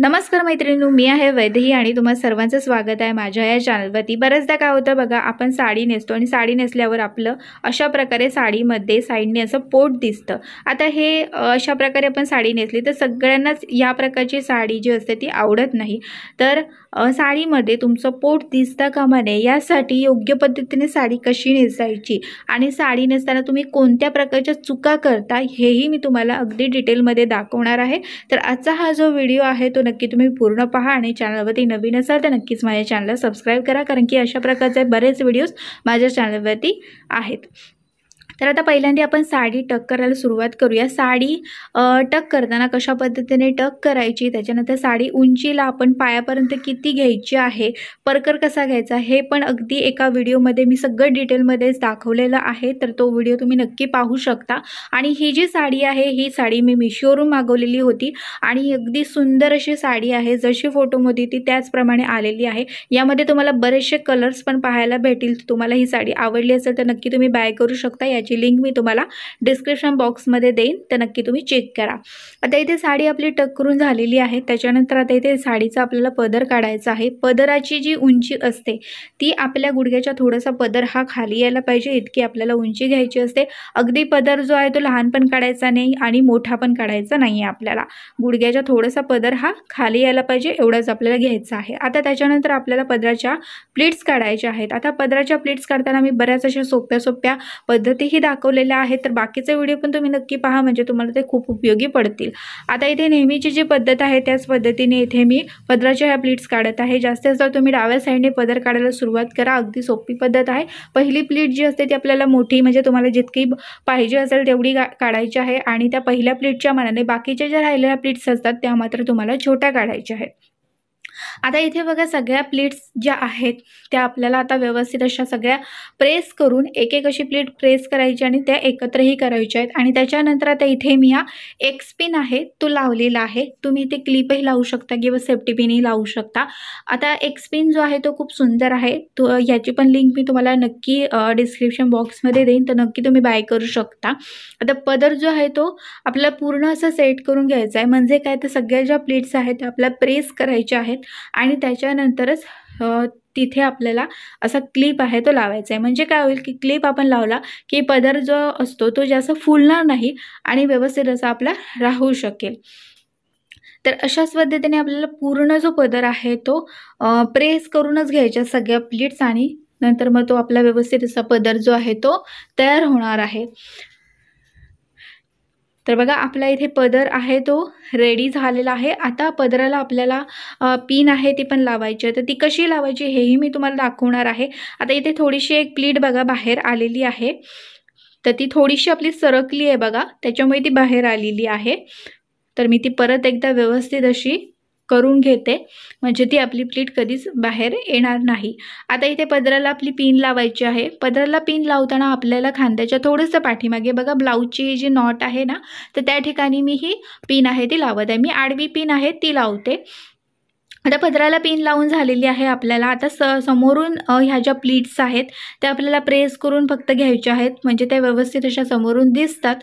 नमस्कार मैत्रिणी मी आहे वैदही आणि तुम्हा सर्वांचं स्वागत आहे माझ्या या चॅनलवरती बऱ्याचदा काय होतं बघा आपण साडी नेसतो आणि साडी नेसल्यावर आपलं अशा प्रकारे साडीमध्ये साईडने असं पोट दिसतं आता हे अशा प्रकारे आपण साडी नेसली तर सगळ्यांनाच या प्रकारची साडी जी असते ती आवडत नाही तर साडीमध्ये तुमचं पोट दिसता कामा नये यासाठी योग्य पद्धतीने साडी कशी नेसायची आणि साडी नेसताना तुम्ही कोणत्या प्रकारच्या चुका करता हेही मी तुम्हाला अगदी डिटेलमध्ये दाखवणार आहे तर आजचा हा जो व्हिडिओ आहे तो नक्की तुम्ही पूर्ण पहा आणि चॅनलवरती नवीन असाल तर नक्कीच माझ्या चॅनलला सबस्क्राईब करा कारण की अशा प्रकारचे बरेच व्हिडिओज माझ्या चॅनलवरती आहेत तर आता पहिल्यांदा आपण साडी टक करायला सुरुवात करूया साडी टक करताना कशा पद्धतीने टक करायची त्याच्यानंतर साडी उंचीला आपण पायापर्यंत किती घ्यायची आहे परकर कसा घ्यायचा हे पण अगदी एका व्हिडिओमध्ये मी सगळं डिटेलमध्येच दाखवलेलं आहे तर तो व्हिडिओ तुम्ही नक्की पाहू शकता आणि ही जी साडी आहे ही साडी मी मिशोवरून मागवलेली होती आणि अगदी सुंदर अशी साडी आहे जशी फोटोमध्ये ती त्याचप्रमाणे आलेली आहे यामध्ये तुम्हाला बरेचसे कलर्स पण पाहायला भेटतील तुम्हाला ही साडी आवडली असेल तर नक्की तुम्ही बाय करू शकता याची त्याची लिंक मी तुम्हाला डिस्क्रिप्शन बॉक्समध्ये देईन तर नक्की तुम्ही चेक करा आता इथे साडी आपली टक करून झालेली आहे त्याच्यानंतर आता इथे साडीचा आपल्याला पदर काढायचा आहे पदराची जी उंची असते ती आपल्या गुडघ्याच्या थोडासा पदर हा खाली यायला पाहिजे इतकी आपल्याला उंची घ्यायची असते अगदी पदर जो आहे तो लहान पण काढायचा नाही आणि मोठा पण काढायचा नाही आहे आपल्याला गुडघ्याचा थोडासा पदर हा खाली यायला पाहिजे एवढाच आपल्याला घ्यायचा आहे आता त्याच्यानंतर आपल्याला पदराच्या प्लेट्स काढायच्या आहेत आता पदराच्या प्लेट्स काढताना मी बऱ्याच अशा सोप्या सोप्या पद्धती नक्की दाखवलेल्या आहेत तर बाकीचे व्हिडिओ पण तुम्ही नक्की पहा म्हणजे तुम्हाला ते खूप उपयोगी पडतील आता इथे नेहमीची जी पद्धत आहे त्याच पद्धतीने इथे मी पदराच्या ह्या प्लीट्स काढत आहे जास्तीत जास्त तुम्ही डाव्या साईडने पदर काढायला सुरुवात करा अगदी सोपी पद्धत आहे पहिली प्लीट जी असते ती आपल्याला मोठी म्हणजे तुम्हाला जितकी पाहिजे असेल तेवढी काढायची आहे आणि त्या पहिल्या प्लीटच्या मनाने बाकीच्या ज्या राहिलेल्या प्लीट्स असतात त्या मात्र तुम्हाला छोट्या काढायच्या आहेत आता इथे बघा सगळ्या प्लेट्स ज्या आहेत त्या आपल्याला आता व्यवस्थित अशा सगळ्या प्रेस करून एक एक अशी प्लेट प्रेस करायची आणि त्या एकत्रही करायच्या आहेत आणि त्याच्यानंतर आता इथे मी हा एक स्पिन आहे तो लावलेला आहे तुम्ही इथे क्लिपही लावू शकता किंवा सेफ्टी पिनही लावू शकता आता एक स्पिन जो आहे तो खूप सुंदर आहे तो याची पण लिंक मी तुम्हाला नक्की डिस्क्रिप्शन बॉक्समध्ये देईन तर नक्की तुम्ही बाय करू शकता आता पदर जो आहे तो आपला पूर्ण असं सेट करून घ्यायचा आहे म्हणजे काय तर सगळ्या ज्या प्लेट्स आहेत त्या आपल्या प्रेस करायच्या आहेत आणि त्याच्यानंतरच तिथे आपल्याला असा क्लिप आहे तो लावायचा आहे म्हणजे काय होईल की क्लिप आपण लावला की पदर जो असतो तो जास्त फुलणार नाही आणि व्यवस्थित असा आपला राहू शकेल तर अशाच पद्धतीने आपल्याला पूर्ण जो पदर आहे तो प्रेस करूनच घ्यायच्या सगळ्या प्लीट्स आणि नंतर मग तो आपला व्यवस्थित असा पदर जो आहे तो तयार होणार आहे तर बघा आपला इथे पदर आहे तो रेडी झालेला आहे आता पदराला आपल्याला पिन आहे ती पण लावायची आहे तर ती कशी लावायची हेही मी तुम्हाला दाखवणार आहे आता इथे थोडीशी एक प्लीट बघा बाहेर आलेली आहे तर ती थोडीशी आपली सरकली आहे बघा त्याच्यामुळे ती बाहेर आलेली आहे तर मी ती परत एकदा व्यवस्थित अशी करून घेते म्हणजे ती आपली प्लीट कधीच बाहेर येणार नाही आता इथे पदराला आपली पिन लावायची आहे पदराला पिन लावताना आपल्याला खांद्याच्या थोडंसं पाठीमागे बघा ब्लाऊजची जी नॉट आहे ना तर त्या ठिकाणी मी ही पिन आहे ती लावत आहे मी आडवी पिन आहे ती लावते आता पदराला पिन लावून झालेली आहे आपल्याला आता स समोरून ह्या ज्या प्लीट्स आहेत त्या आपल्याला प्रेस करून फक्त घ्यायच्या आहेत म्हणजे त्या व्यवस्थित अशा समोरून दिसतात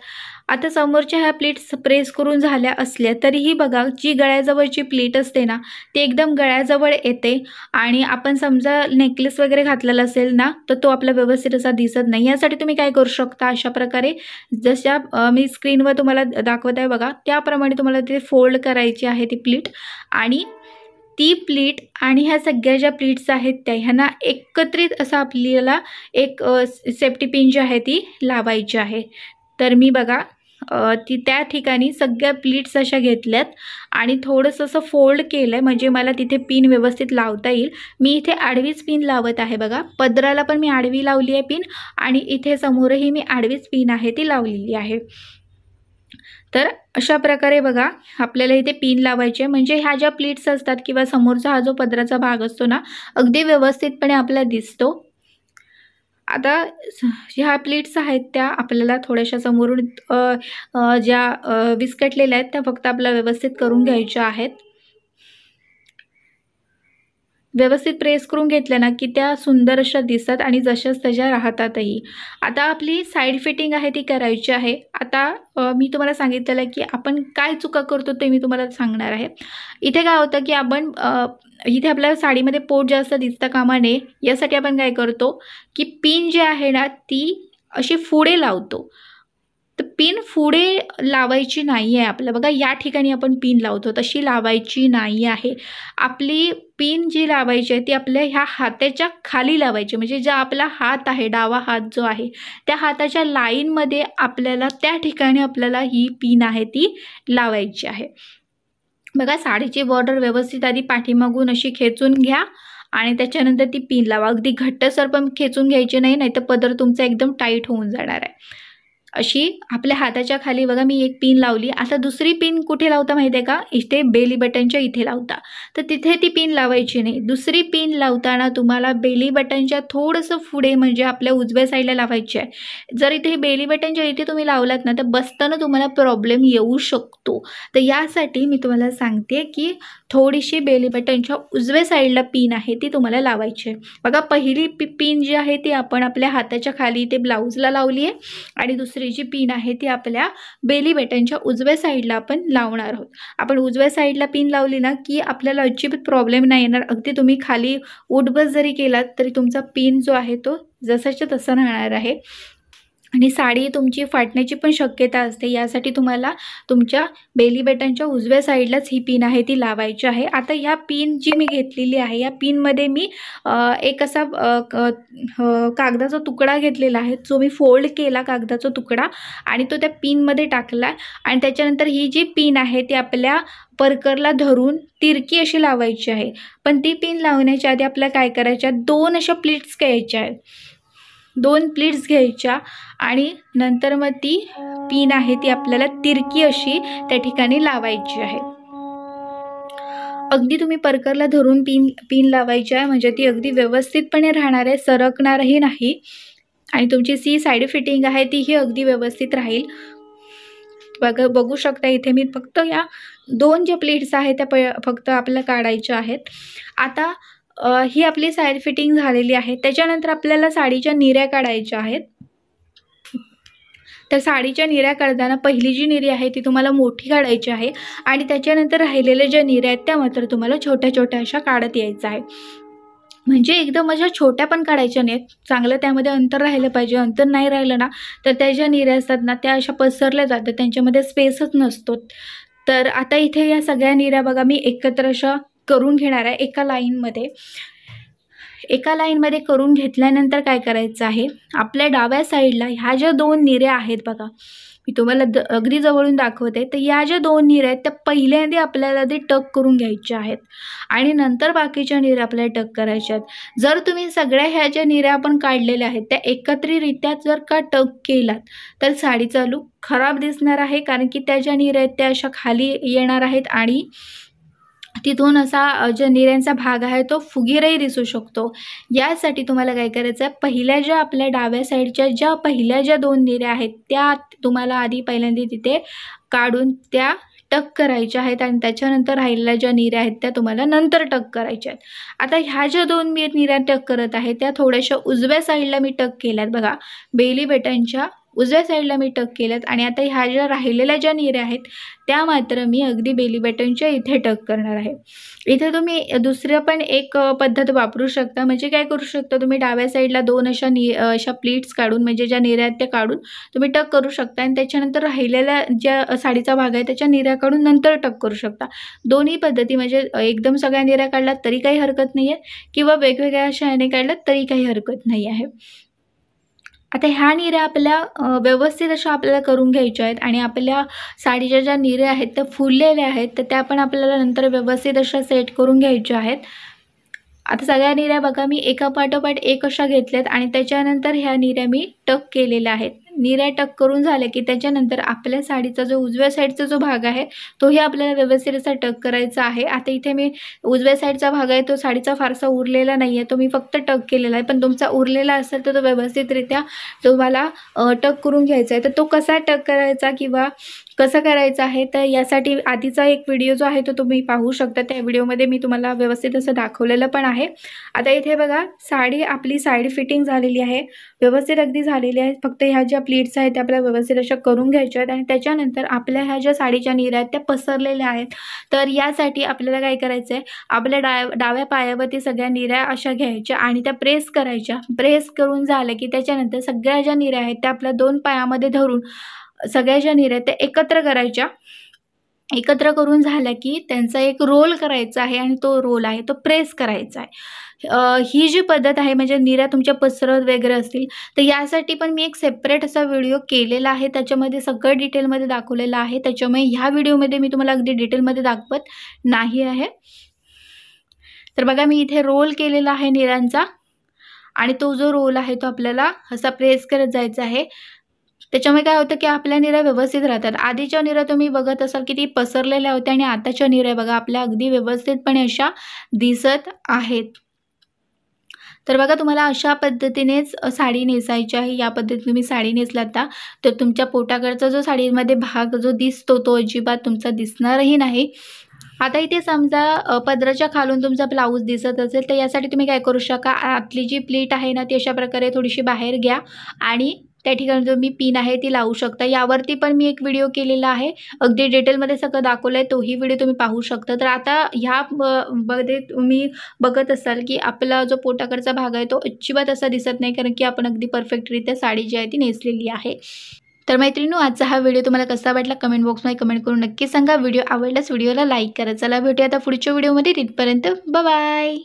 आता समोरच्या ह्या प्लीट्स प्रेस करून झाल्या असल्या तरीही बघा जी गळ्याजवळची प्लीट असते ना ती एकदम गळ्याजवळ येते आणि आपण समजा नेकलेस वगैरे घातलेला असेल ना तर तो आपला व्यवस्थित असा दिसत नाही यासाठी तुम्ही काय करू शकता अशा प्रकारे जशा मी स्क्रीनवर तुम्हाला दाखवत आहे बघा त्याप्रमाणे तुम्हाला ते फोल्ड करायची आहे ती प्लीट आणि ती प्लीट आणि ह्या सगळ्या ज्या प्लीट्स आहेत त्या ह्यांना एकत्रित असं आपल्याला एक सेफ्टी पिन जी आहे ती लावायची आहे तर मी बघा ती त्या ठिकाणी सगळ्या प्लीट्स अशा घेतल्यात आणि थोडंसं असं फोल्ड केलं आहे म्हणजे मला तिथे पिन व्यवस्थित लावता येईल मी इथे आडवीच पिन लावत आहे बघा पदराला पण मी आडवी लावली आहे पिन आणि इथे समोरही मी आडवीच पिन आहे ती लावलेली आहे तर अशा प्रकारे बघा आपल्याला इथे पिन लावायचे म्हणजे ह्या ज्या प्लीट्स असतात किंवा समोरचा हा जो पदराचा भाग असतो ना अगदी व्यवस्थितपणे आपल्याला दिसतो आता ह्या प्लेट्स आहेत त्या आपल्याला थोड्याशा समोरून ज्या विस्कटलेल्या आहेत त्या फक्त आपल्याला व्यवस्थित करून घ्यायच्या आहेत व्यवस्थित प्रेस करून घेतल्या ना की त्या सुंदर अशा दिसतात आणि जशाच तशा राहतातही आता आपली साईड फिटिंग आहे ती करायची आहे आता मी तुम्हाला सांगितलेलं आहे की आपण काय चुका करतो ते मी तुम्हाला सांगणार आहे इथे काय होतं की आपण इथे आपल्या साडीमध्ये पोट जास्त दिसतं कामा नये यासाठी आपण काय करतो की पिन जे आहे ना ती अशी पुढे लावतो तर पिन पुढे लावायची नाही आहे आपल्याला बघा या ठिकाणी आपण पिन लावतो तशी लावायची नाही आहे आपली पिन जी लावायची आहे ती आपल्या ह्या हाताच्या खाली लावायची म्हणजे ज्या आपला हात आहे डावा हात जो आहे त्या हाताच्या लाईनमध्ये आपल्याला त्या ठिकाणी आपल्याला ही पिन आहे ती लावायची आहे बघा साडीची बॉर्डर व्यवस्थित आधी पाठीमागून अशी खेचून घ्या आणि त्याच्यानंतर ती पिन लावा अगदी घट्टसर पण खेचून घ्यायची नाही नाहीतर पदर तुमचा एकदम टाईट होऊन जाणार आहे अशी आपल्या हाताच्या खाली बघा मी एक पिन लावली आता दुसरी पिन कुठे लावता माहिती आहे का इथे बेली बटनच्या इथे लावता तर तिथे ती पिन लावायची नाही दुसरी पिन लावताना तुम्हाला बेली बटनच्या थोडंसं पुढे म्हणजे आपल्या उजव्या साईडला लावायची आहे जर इथे बेली बटनच्या इथे तुम्ही लावलात ना तर बसताना तुम्हाला प्रॉब्लेम येऊ शकतो तर यासाठी मी तुम्हाला सांगते की थोडीशी बेली बटनच्या उजव्या साईडला पिन आहे ती तुम्हाला लावायची आहे बघा पहिली पी पिन जी आहे ती आपण आपल्या हाताच्या खाली ते ब्लाऊजला लावली आहे आणि दुसरी जी पिन आहे ती आपल्या बेली बटनच्या उजव्या साईडला आपण लावणार आहोत आपण उजव्या साईडला पिन लावली ना की आपल्याला अजिबात प्रॉब्लेम नाही येणार अगदी तुम्ही खाली उठबस जरी केलात तरी तुमचा पिन जो आहे तो जसाच्या तसा राहणार आहे आणि साडी तुमची फाटण्याची पण शक्यता असते यासाठी तुम्हाला तुमच्या बेली बटनच्या उजव्या साईडलाच ही पिन आहे ती लावायची आहे आता या पिन जी मी घेतलेली आहे या पिनमध्ये मी एक असा कागदाचा तुकडा घेतलेला आहे जो मी फोल्ड केला कागदाचा तुकडा आणि तो त्या पिनमध्ये टाकला आणि त्याच्यानंतर ही जी पिन आहे ती आपल्या परकरला धरून तिरकी अशी लावायची आहे पण ती पिन लावण्याच्या आधी आपल्याला काय करायच्या दोन अशा प्लेट्स घ्यायच्या आहेत दोन प्लेट्स घ्यायच्या आणि नंतर मग ती पीन आहे ती आपल्याला तिरकी अशी त्या ठिकाणी लावायची आहे अगदी तुम्ही परकरला धरून पीन पिन लावायची आहे म्हणजे ती अगदी व्यवस्थितपणे राहणार आहे सरकणारही नाही आणि तुमची सी साईड फिटिंग आहे तीही अगदी व्यवस्थित राहील बघ बघू शकता इथे मी फक्त या दोन ज्या प्लेट्स आहेत त्या प फक्त आपल्याला काढायच्या आहेत आता ही आपली साईड फिटिंग झालेली आहे त्याच्यानंतर आपल्याला साडीच्या निऱ्या काढायच्या आहेत तर साडीच्या निऱ्या काढताना पहिली जी निरी आहे ती तुम्हाला मोठी काढायची आहे आणि त्याच्यानंतर राहिलेल्या ज्या निऱ्या आहेत त्या मात्र तुम्हाला छोट्या छोट्या अशा काढत यायचं आहे म्हणजे एकदम अशा छोट्या पण काढायच्या नाहीत चांगलं त्यामध्ये अंतर राहिलं पाहिजे अंतर नाही राहिलं ना तर त्या ज्या निऱ्या असतात ना त्या अशा पसरल्या जातात त्यांच्यामध्ये स्पेसच नसतो तर आता इथे या सगळ्या निऱ्या बघा मी एकत्र अशा करून घेणार आहे एका लाईनमध्ये एका लाईनमध्ये करून घेतल्यानंतर काय करायचं आहे आपल्या डाव्या साईडला ह्या ज्या दोन निऱ्या आहेत बघा मी तुम्हाला द अगदी जवळून दाखवते तर या ज्या दोन निऱ्या आहेत त्या पहिल्यांदा आपल्याला ते टक करून घ्यायच्या आहेत आणि नंतर बाकीच्या निऱ्या आपल्याला टक करायच्या आहेत जर तुम्ही सगळ्या ह्या ज्या निऱ्या आपण काढलेल्या आहेत त्या एकत्रितरित्या जर का टक केलात तर साडीचा लूक खराब दिसणार आहे कारण की त्या ज्या निऱ्या आहेत त्या अशा खाली येणार आहेत आणि तिथून असा जो निऱ्यांचा भाग आहे तो फुगीरही दिसू शकतो यासाठी तुम्हाला काय करायचं आहे पहिल्या ज्या आपल्या डाव्या साईडच्या ज्या पहिल्या ज्या दोन निऱ्या आहेत त्या तुम्हाला आधी पहिल्यांदा तिथे काढून त्या टक करायच्या आहेत आणि त्याच्यानंतर राहिलेल्या ज्या निऱ्या आहेत त्या तुम्हाला नंतर टक करायच्या आहेत आता ह्या ज्या दोन मी निऱ्या टक करत आहे त्या थोड्याशा उजव्या साईडला मी टक केल्यात बघा बेली बेटांच्या उजव्या साईडला मी टक केल्यात आणि आता ह्या ज्या राहिलेल्या ज्या निऱ्या आहेत त्या मात्र मी अगदी बेली बॅटनच्या इथे टक करणार आहे इथे तुम्ही दुसरं पण एक पद्धत वापरू शकता म्हणजे काय करू शकता तुम्ही डाव्या साईडला दोन अशा नि अशा प्लीट्स काढून म्हणजे ज्या निऱ्या आहेत त्या काढून तुम्ही टक करू शकता आणि त्याच्यानंतर राहिलेल्या ज्या साडीचा भाग आहे त्याच्या निऱ्या काढून नंतर टक करू शकता दोन्ही पद्धती म्हणजे एकदम सगळ्या निऱ्या काढल्यात तरी काही हरकत नाही आहे किंवा वेगवेगळ्या अशा याने काढलात तरी काही हरकत नाही आहे आता ह्या निऱ्या आपल्या व्यवस्थित अशा आपल्याला करून घ्यायच्या आहेत आणि आपल्या साडीच्या ज्या निऱ्या आहेत त्या फुललेल्या आहेत तर त्या पण आपल्याला नंतर व्यवस्थित अशा सेट करून घ्यायच्या आहेत आता सगळ्या निऱ्या बघा मी एका पाठोपाठ एक अशा घेतल्यात आणि त्याच्यानंतर ह्या निऱ्या मी टक केलेल्या आहेत निरा टक करून झाले की त्याच्यानंतर आपल्या साडीचा जो उजव्या साईडचा जो भाग आहे तोही आपल्याला व्यवस्थित असा टक करायचा आहे आता इथे मी उजव्या साईडचा भाग आहे तो साडीचा फारसा उरलेला नाही आहे तो मी फक्त टक केलेला आहे पण तुमचा उरलेला असेल तर तो व्यवस्थितरित्या तुम्हाला टक करून घ्यायचा आहे तर तो कसा टक करायचा किंवा कसं करायचं आहे तर यासाठी आधीचा एक व्हिडिओ जो आहे तो तुम्ही पाहू शकता त्या व्हिडिओमध्ये मी तुम्हाला व्यवस्थित असं दाखवलेलं पण आहे आता इथे बघा साडी आपली साईड फिटिंग झालेली आहे व्यवस्थित अगदी झालेली आहे फक्त ह्या ज्या प्लीट्स आहेत त्या आपल्याला व्यवस्थित अशा करून घ्यायच्या आहेत आणि त्याच्यानंतर आपल्या ह्या ज्या साडीच्या नीर आहेत त्या पसरलेल्या आहेत तर यासाठी आपल्याला काय करायचं आहे आपल्या डाव्या पायावरती सगळ्या निऱ्या अशा घ्यायच्या आणि त्या प्रेस करायच्या प्रेस करून झालं की त्याच्यानंतर सगळ्या ज्या निऱ्या आहेत त्या आपल्या दोन पायामध्ये धरून सगळ्या ज्या निर्या त्या एकत्र करायच्या एकत्र करून झाल्या की त्यांचा एक रोल करायचा आहे आणि तो रोल आहे तो प्रेस करायचा आहे ही जी पद्धत आहे म्हणजे निरा तुमच्या पसरत वगैरे असतील तर यासाठी पण मी एक सेपरेट असा व्हिडिओ केलेला आहे त्याच्यामध्ये सगळं डिटेलमध्ये दाखवलेलं आहे त्याच्यामुळे ह्या व्हिडिओमध्ये मी तुम्हाला अगदी डिटेलमध्ये दाखवत नाही आहे तर बघा मी इथे रोल केलेला आहे निरांचा आणि तो जो रोल आहे तो आपल्याला असा प्रेस करत जायचा आहे त्याच्यामुळे काय होतं की आपल्या निऱ्या व्यवस्थित राहतात आधीच्या निऱ्या तुम्ही बघत असाल की ती पसरलेल्या होत्या आणि आताच्या निर्या बघा आपल्या अगदी व्यवस्थितपणे अशा दिसत आहेत तर बघा तुम्हाला अशा पद्धतीनेच साडी नेसायची आहे या पद्धतीने तुम्ही साडी नेसलात आता तर तुमच्या पोटाकडचा जो साडीमध्ये भाग जो दिसतो तो अजिबात तुमचा दिसणारही नाही आता इथे समजा पदराच्या खालून तुमचा ब्लाऊज दिसत असेल तर यासाठी तुम्ही काय करू शका आतली जी प्लीट आहे ना ती अशा प्रकारे थोडीशी बाहेर घ्या आणि त्या ठिकाणी जो मी पिन आहे ती लावू शकता यावरती पण मी एक व्हिडिओ केलेला आहे अगदी डिटेलमध्ये सगळं दाखवलं आहे तोही व्हिडिओ तुम्ही पाहू शकता तर आता ह्या मध्ये तुम्ही बघत असाल की आपला जो पोटाकडचा भाग आहे तो अजिबात असा दिसत नाही कारण की आपण अगदी परफेक्टरित्या साडी जी आहे ती नेसलेली आहे तर मैत्रिणी आजचा हा व्हिडिओ तुम्हाला कसा वाटला कमेंट बॉक्समध्ये कमेंट करून नक्की सांगा व्हिडिओ आवडल्यास व्हिडिओला लाईक करा चला भेटूया आता पुढच्या व्हिडिओमध्ये तिथपर्यंत बाय